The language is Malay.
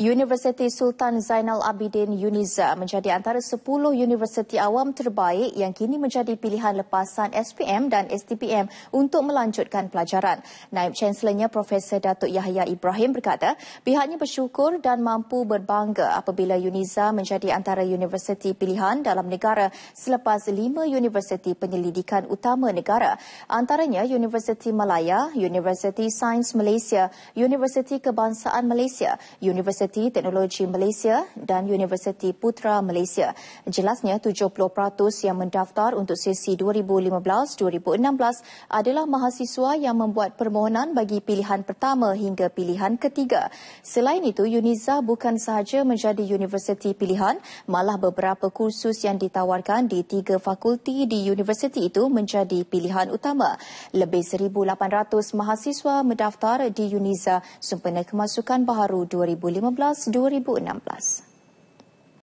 Universiti Sultan Zainal Abidin UNIZA menjadi antara 10 universiti awam terbaik yang kini menjadi pilihan lepasan SPM dan STPM untuk melanjutkan pelajaran. Naib Chancellornya Profesor Datuk Yahya Ibrahim berkata, pihaknya bersyukur dan mampu berbangga apabila UNIZA menjadi antara universiti pilihan dalam negara selepas 5 universiti penyelidikan utama negara. Antaranya Universiti Malaya, Universiti Sains Malaysia, Universiti Kebangsaan Malaysia, Universiti Universiti Teknologi Malaysia dan Universiti Putra Malaysia. Jelasnya 70% yang mendaftar untuk sesi 2015-2016 adalah mahasiswa yang membuat permohonan bagi pilihan pertama hingga pilihan ketiga. Selain itu, UNIZA bukan sahaja menjadi universiti pilihan, malah beberapa kursus yang ditawarkan di tiga fakulti di universiti itu menjadi pilihan utama. Lebih 1,800 mahasiswa mendaftar di UNIZA sempena kemasukan baharu 2015. 2015.